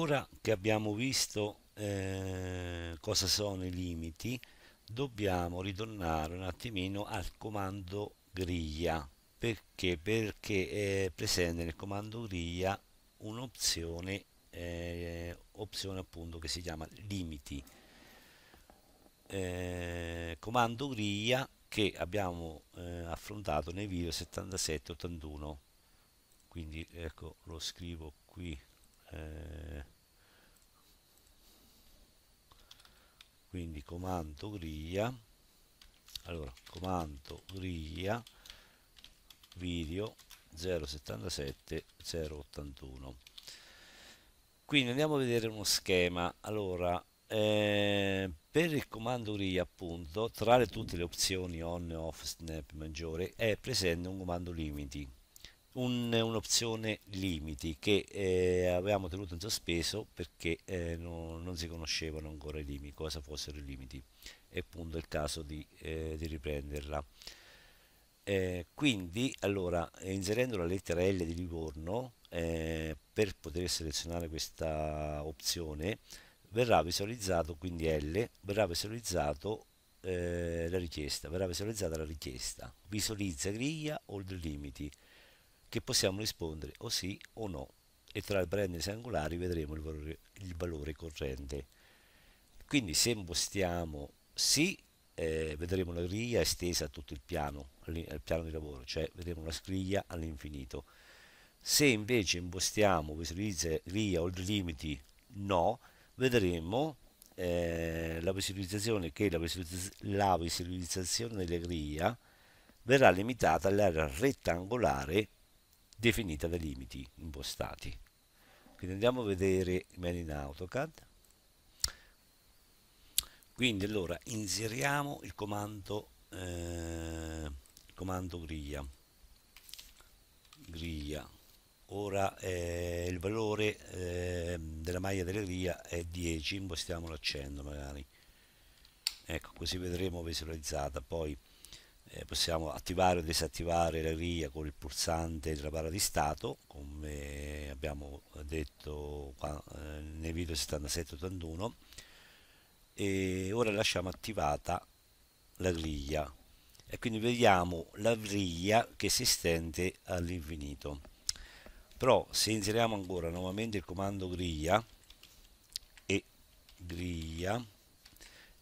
ora che abbiamo visto eh, cosa sono i limiti dobbiamo ritornare un attimino al comando griglia perché perché è presente nel comando griglia un'opzione eh, opzione appunto che si chiama limiti eh, comando griglia che abbiamo eh, affrontato nei video 77 81 quindi ecco lo scrivo qui eh, quindi comando griglia allora comando griglia video 077 081 quindi andiamo a vedere uno schema allora eh, per il comando griglia appunto tra le, tutte le opzioni on off snap maggiore è presente un comando limiti un'opzione limiti che eh, avevamo tenuto in sospeso perché eh, no, non si conoscevano ancora i limiti, cosa fossero i limiti e appunto è il caso di, eh, di riprenderla. Eh, quindi allora inserendo la lettera L di Livorno eh, per poter selezionare questa opzione verrà visualizzato quindi L verrà visualizzato eh, la richiesta verrà visualizzata la richiesta visualizza griglia o limiti che possiamo rispondere o sì o no e tra il branding angolari vedremo il valore, il valore, corrente. Quindi se impostiamo sì, eh, vedremo la griglia estesa a tutto il piano, il piano di lavoro, cioè vedremo la griglia all'infinito. Se invece impostiamo griglia oltre limiti no, vedremo eh, la visualizzazione che la, visualizz la visualizzazione della griglia verrà limitata all'area rettangolare definita dai limiti impostati. Quindi andiamo a vedere il in AutoCAD. Quindi allora inseriamo il comando, eh, il comando griglia. griglia. Ora eh, il valore eh, della maglia della griglia è 10, impostiamo l'accento magari. Ecco, così vedremo visualizzata. Poi eh, possiamo attivare o disattivare la RIA con il pulsante della barra di stato come abbiamo detto qua, eh, nei video 77-81 e ora lasciamo attivata la griglia e quindi vediamo la griglia che si estende all'infinito però se inseriamo ancora nuovamente il comando griglia e griglia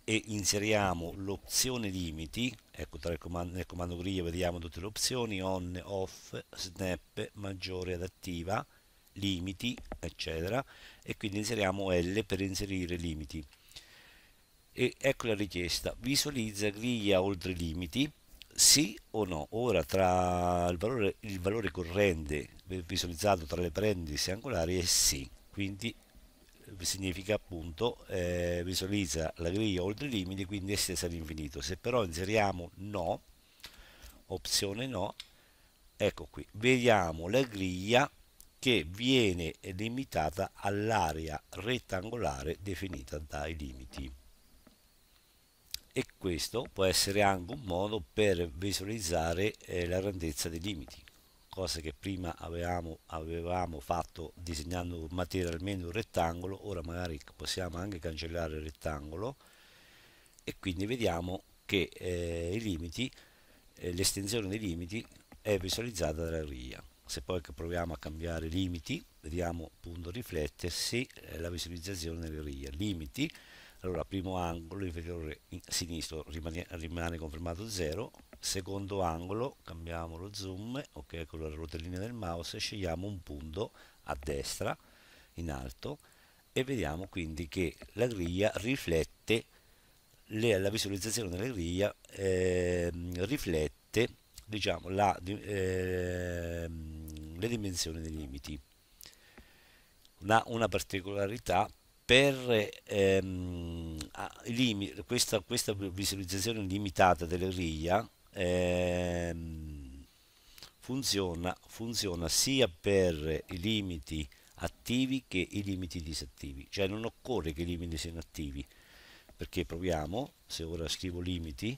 e inseriamo l'opzione limiti, ecco comando, nel comando griglia vediamo tutte le opzioni, on, off, snap, maggiore adattiva, limiti, eccetera, e quindi inseriamo L per inserire limiti. E ecco la richiesta, visualizza griglia oltre limiti, sì o no. Ora tra il valore, il valore corrente visualizzato tra le parentesi angolari è sì, quindi significa appunto eh, visualizza la griglia oltre i limiti quindi estesa all'infinito se però inseriamo no opzione no ecco qui vediamo la griglia che viene limitata all'area rettangolare definita dai limiti e questo può essere anche un modo per visualizzare eh, la grandezza dei limiti cosa che prima avevamo, avevamo fatto disegnando materialmente un rettangolo, ora magari possiamo anche cancellare il rettangolo e quindi vediamo che eh, i limiti, eh, l'estensione dei limiti è visualizzata dalla riga. Se poi proviamo a cambiare limiti, vediamo appunto riflettersi eh, la visualizzazione della griglia. Limiti, allora primo angolo inferiore sinistro rimane, rimane confermato 0, secondo angolo, cambiamo lo zoom, ok, con la rotellina del mouse, scegliamo un punto a destra, in alto, e vediamo quindi che la griglia riflette, le, la visualizzazione della griglia eh, riflette diciamo, la, eh, le dimensioni dei limiti. Una, una particolarità per ehm, limite, questa, questa, visualizzazione limitata della griglia eh, funziona, funziona sia per i limiti attivi che i limiti disattivi, cioè non occorre che i limiti siano attivi, perché proviamo, se ora scrivo limiti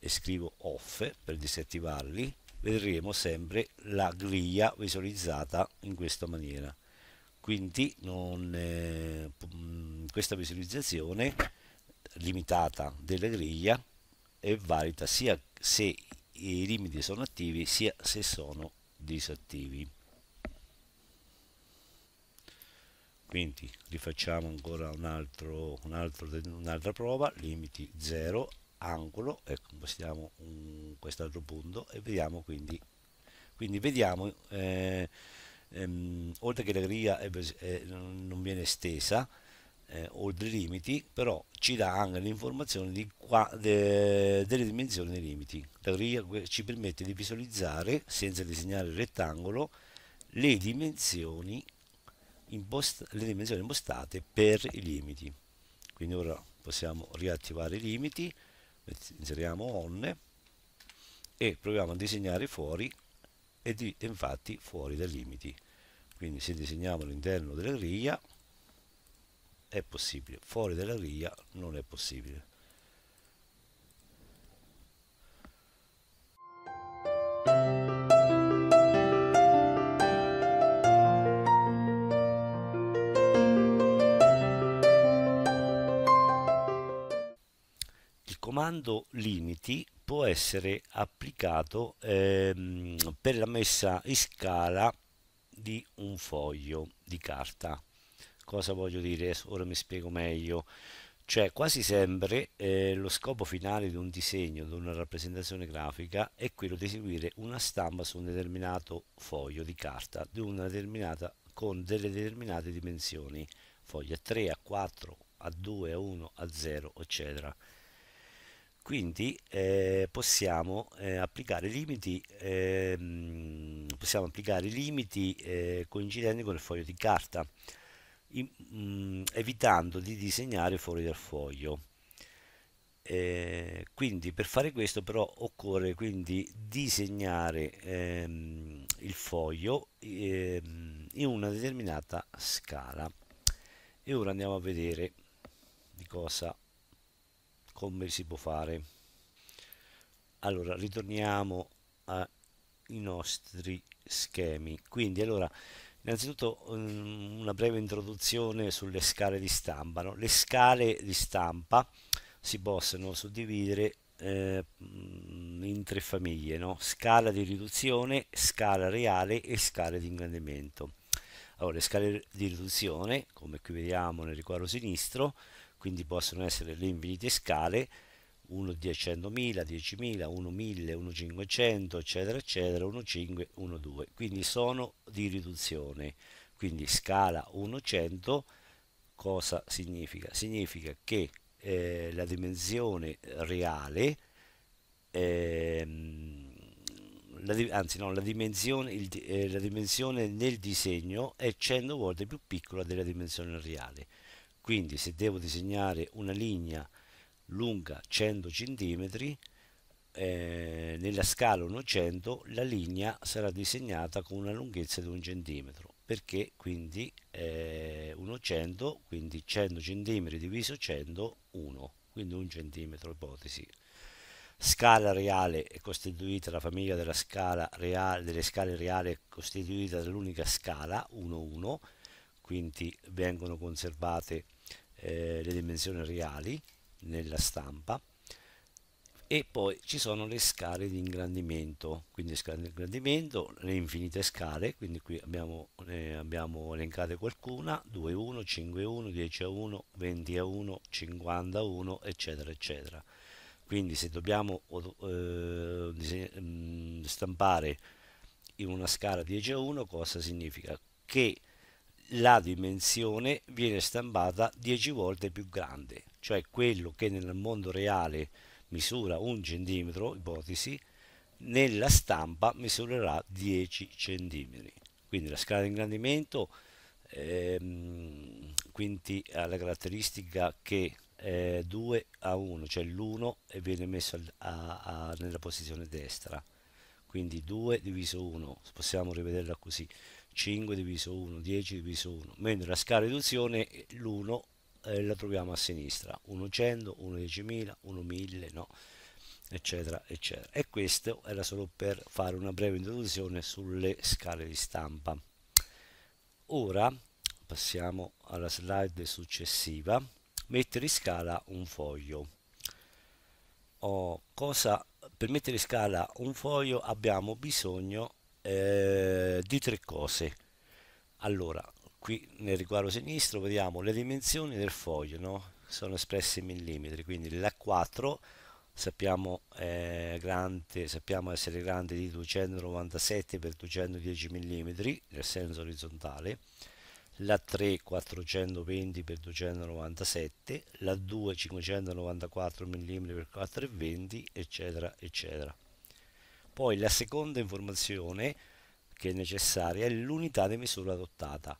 e scrivo off per disattivarli, vedremo sempre la griglia visualizzata in questa maniera. Quindi non, eh, mm, questa visualizzazione limitata della griglia è valida sia se i limiti sono attivi sia se sono disattivi. Quindi rifacciamo ancora un altro, un altro, un'altra prova, limiti 0, angolo, ecco, impostiamo quest'altro punto e vediamo quindi, quindi vediamo, eh, ehm, oltre che la griglia è, eh, non viene estesa, eh, oltre i limiti, però ci dà anche l'informazione de, delle dimensioni dei limiti. La griglia ci permette di visualizzare, senza disegnare il rettangolo, le dimensioni, le dimensioni impostate per i limiti. Quindi ora possiamo riattivare i limiti, inseriamo on e proviamo a disegnare fuori e di, infatti fuori dai limiti. Quindi se disegniamo all'interno della griglia è possibile, fuori dalla griglia non è possibile. Il comando limiti può essere applicato ehm, per la messa in scala di un foglio di carta Cosa voglio dire? Ora mi spiego meglio. Cioè, quasi sempre eh, lo scopo finale di un disegno, di una rappresentazione grafica, è quello di eseguire una stampa su un determinato foglio di carta di con delle determinate dimensioni, foglia 3, a 4, a 2, a 1, a 0, eccetera. Quindi eh, possiamo, eh, applicare limiti, ehm, possiamo applicare limiti eh, coincidenti con il foglio di carta Mm, evitando di disegnare fuori dal foglio. Eh, quindi per fare questo però occorre quindi disegnare ehm, il foglio ehm, in una determinata scala e ora andiamo a vedere di cosa come si può fare allora ritorniamo ai nostri schemi quindi allora Innanzitutto ehm, una breve introduzione sulle scale di stampa. No? Le scale di stampa si possono suddividere eh, in tre famiglie, no? scala di riduzione, scala reale e scala di ingrandimento. Allora, le scale di riduzione, come qui vediamo nel riquadro sinistro, quindi possono essere le infinite scale, 1 100.000, 10.000, 1.000, 1.500, eccetera, eccetera, 1.5, 1.2. Quindi sono di riduzione. Quindi scala 1.100 cosa significa? Significa che eh, la dimensione reale, ehm, la, anzi no, la dimensione, il, eh, la dimensione nel disegno è 100 volte più piccola della dimensione reale. Quindi se devo disegnare una linea lunga 100 cm, eh, nella scala 1 100 la linea sarà disegnata con una lunghezza di 1 cm, perché quindi eh, 100, quindi 100 cm diviso 100, 1, quindi 1 cm ipotesi. Scala reale è costituita, la famiglia della scala reale, delle scale reali è costituita dall'unica scala 1, 1, quindi vengono conservate eh, le dimensioni reali nella stampa e poi ci sono le scale di ingrandimento quindi scale di ingrandimento le infinite scale quindi qui abbiamo, ne eh, abbiamo elencate qualcuna 2 a 1 5 a 1 10 a 1 20 a 1 a 1 eccetera eccetera quindi se dobbiamo eh, mm, stampare in una scala 10 a 1 cosa significa che la dimensione viene stampata 10 volte più grande cioè quello che nel mondo reale misura un centimetro, ipotesi, nella stampa misurerà 10 centimetri. Quindi la scala di ingrandimento ehm, quindi ha la caratteristica che eh, 2 a 1, cioè l'1 viene messo a, a, nella posizione destra. Quindi 2 diviso 1, possiamo rivederla così, 5 diviso 1, 10 diviso 1, mentre la scala di riduzione l'1 eh, la troviamo a sinistra 1 100 1 10000 1 1000 no eccetera eccetera e questo era solo per fare una breve introduzione sulle scale di stampa ora passiamo alla slide successiva mettere in scala un foglio oh, cosa, per mettere in scala un foglio abbiamo bisogno eh, di tre cose allora qui nel riguardo sinistro vediamo le dimensioni del foglio no? sono espresse in millimetri quindi l'A4 sappiamo, eh, grande, sappiamo essere grande di 297 x 210 mm nel senso orizzontale la 3 420 x 297 la 2 594 mm x 420 eccetera eccetera poi la seconda informazione che è necessaria è l'unità di misura adottata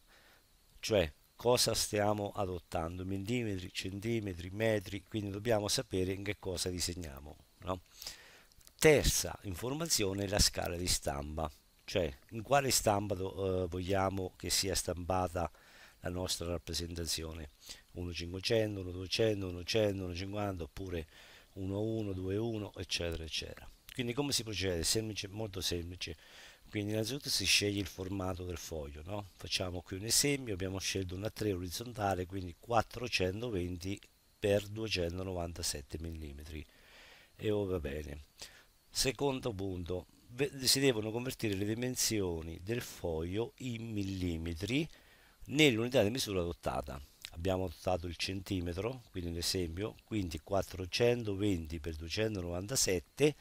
cioè cosa stiamo adottando, millimetri, centimetri, metri, quindi dobbiamo sapere in che cosa disegniamo. No? Terza informazione è la scala di stampa, cioè in quale stampa eh, vogliamo che sia stampata la nostra rappresentazione 1500, 1200, 1100, 150 oppure 11, 21 eccetera eccetera. Quindi come si procede? Semplice, molto semplice quindi innanzitutto si sceglie il formato del foglio no? facciamo qui un esempio abbiamo scelto una 3 orizzontale quindi 420 x 297 mm e oh, va bene secondo punto si devono convertire le dimensioni del foglio in millimetri nell'unità di misura adottata abbiamo adottato il centimetro quindi un esempio quindi 420 x 297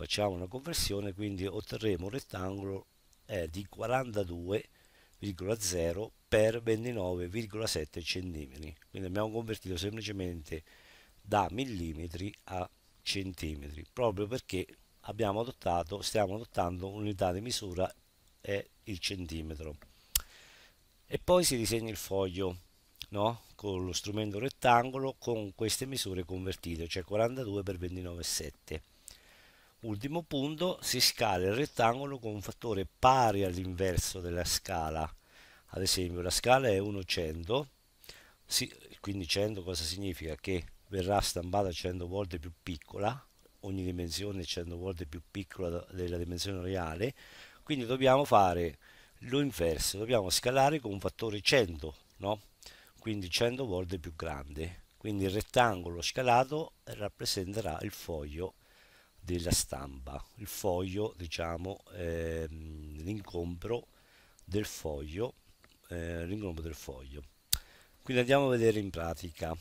facciamo una conversione quindi otterremo un rettangolo eh, di 42,0 per 29,7 cm quindi abbiamo convertito semplicemente da millimetri a centimetri proprio perché abbiamo adottato stiamo adottando un'unità di misura è il centimetro e poi si disegna il foglio no? con lo strumento rettangolo con queste misure convertite cioè 42 per 29,7 Ultimo punto, si scala il rettangolo con un fattore pari all'inverso della scala. Ad esempio la scala è 100, quindi 100 cosa significa? Che verrà stampata 100 volte più piccola, ogni dimensione è 100 volte più piccola della dimensione reale, quindi dobbiamo fare lo inverso, dobbiamo scalare con un fattore 100, no? quindi 100 volte più grande. Quindi il rettangolo scalato rappresenterà il foglio della stampa, il foglio, diciamo, ehm, l'incombro del foglio, eh, l'incombro del foglio. Quindi andiamo a vedere in pratica.